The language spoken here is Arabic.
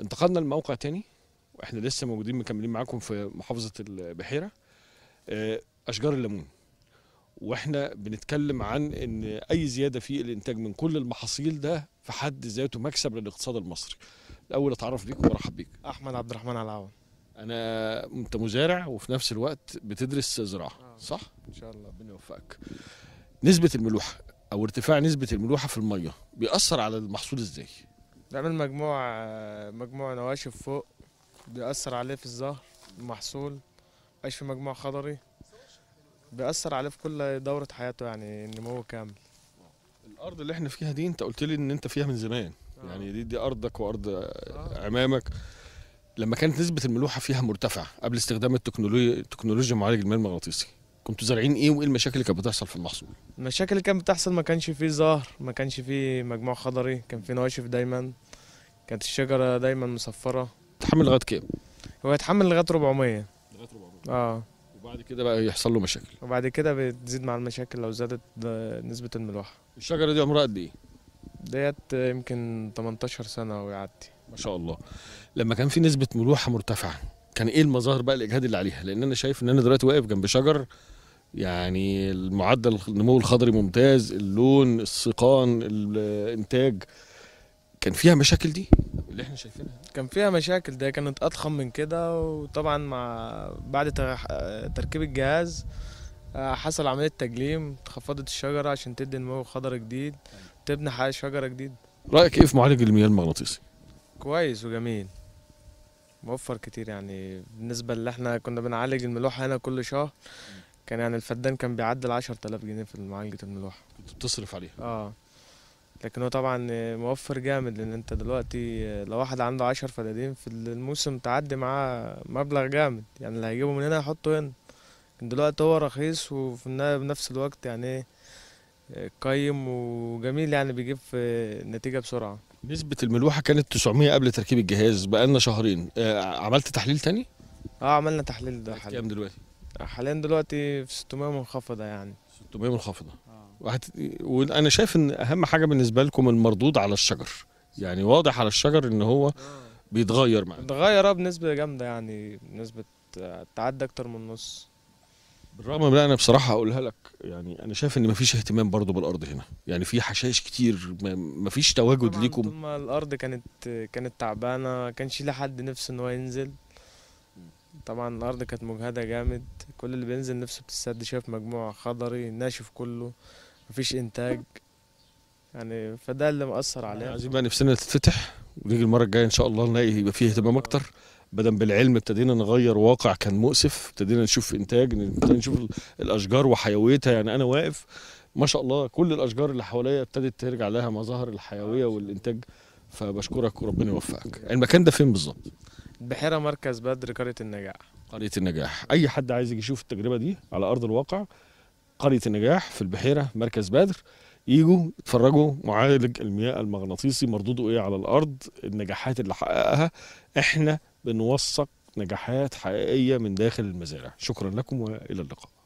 انتقلنا لموقع تاني واحنا لسه موجودين مكملين معاكم في محافظه البحيره آه، اشجار الليمون واحنا بنتكلم عن ان اي زياده في الانتاج من كل المحاصيل ده في حد ذاته مكسب للاقتصاد المصري الاول اتعرف بيك وارحب بيك احمد عبد الرحمن العون انا انت مزارع وفي نفس الوقت بتدرس زراعه آه. صح ان شاء الله ربنا يوفقك نسبه الملوحه او ارتفاع نسبه الملوحه في الميه بيأثر على المحصول ازاي نعمل مجموع مجموع نواشف فوق بيأثر عليه في الظهر المحصول عايش في مجموع خضري بيأثر عليه في كل دورة حياته يعني النمو كامل الأرض اللي احنا فيها دي أنت قلت لي إن أنت فيها من زمان آه. يعني دي دي أرضك وأرض آه. عمامك لما كانت نسبة الملوحة فيها مرتفعة قبل استخدام التكنولوجيا التكنولوجيا معالج الماء المغناطيسي كنتوا زارعين ايه وايه المشاكل اللي كانت بتحصل في المحصول المشاكل اللي كانت بتحصل ما كانش فيه زهر ما كانش فيه مجموع خضري كان فيه نواشف دايما كانت الشجره دايما مصفره تحمل لغايه كام هو يتحمل لغايه 400 لغايه 400 اه وبعد كده بقى يحصل له مشاكل وبعد كده بتزيد مع المشاكل لو زادت نسبه الملوحه الشجره دي عمرها قد ايه ديت يمكن 18 سنه ويعدي ما شاء الله لما كان في نسبه ملوحه مرتفعه كان ايه المظاهر بقى الاجهاد اللي عليها لان انا شايف ان انا دلوقتي واقف جنب شجر يعني المعدل النمو الخضري ممتاز اللون السقان الانتاج كان فيها مشاكل دي اللي احنا شايفينها كان فيها مشاكل ده كانت اضخم من كده وطبعا مع بعد تركيب الجهاز آه، حصل عمليه تجليم تخفضت الشجره عشان تدي نمو خضري جديد تبني حاجه شجره جديد رايك ايه في معالج المياه المغناطيسي كويس وجميل موفر كتير يعني بالنسبه اللي احنا كنا بنعالج الملوحه هنا كل شهر كان يعني الفدان كان بيعدي ال 10000 جنيه في معالجه الملوحه كنت بتصرف عليها اه لكن هو طبعا موفر جامد لان انت دلوقتي لو واحد عنده 10 فدادين في الموسم تعدي معاه مبلغ جامد يعني اللي هيجيبه من هنا هيحطه هنا لكن دلوقتي هو رخيص وفي نفس الوقت يعني ايه قيم وجميل يعني بيجيب نتيجه بسرعه نسبة الملوحة كانت 900 قبل تركيب الجهاز بقالنا شهرين آه، عملت تحليل تاني؟ اه عملنا تحليل ده كام دلوقتي؟ حاليا دلوقتي في 600 منخفضه يعني 600 منخفضه اه وانا شايف ان اهم حاجه بالنسبه لكم المردود على الشجر يعني واضح على الشجر ان هو آه. بيتغير معاك اتغير آه، بنسبه جامده يعني بنسبه آه، تعدى اكتر من نص بالرغم من انا بصراحه اقولها لك يعني انا شايف ان مفيش اهتمام برضو بالارض هنا يعني في حشائش كتير مفيش تواجد ليكم الارض كانت كانت تعبانه ما كانش لحد نفسه ان هو ينزل طبعا الارض كانت مجهده جامد كل اللي بينزل نفسه بتسد شايف مجموع خضري ناشف كله مفيش انتاج يعني فده اللي مأثر علينا يعني عايزين بقى نفسنا تتفتح ونيجي المره الجايه ان شاء الله نلاقي يبقى فيه اهتمام اكتر بدل بالعلم ابتدينا نغير واقع كان مؤسف ابتدينا نشوف انتاج ابتدينا نشوف الاشجار وحيويتها يعني انا واقف ما شاء الله كل الاشجار اللي حواليا ابتدت ترجع لها مظاهر الحيويه والانتاج فبشكرك وربنا يوفقك المكان ده فين بالظبط بحيرة مركز بدر قرية النجاح قرية النجاح أي حد عايز يجي يشوف التجربة دي على أرض الواقع قرية النجاح في البحيرة مركز بدر يجوا يتفرجوا معالج المياه المغناطيسي مردوده ايه على الارض النجاحات اللي حققها احنا بنوثق نجاحات حقيقيه من داخل المزارع شكرا لكم والى اللقاء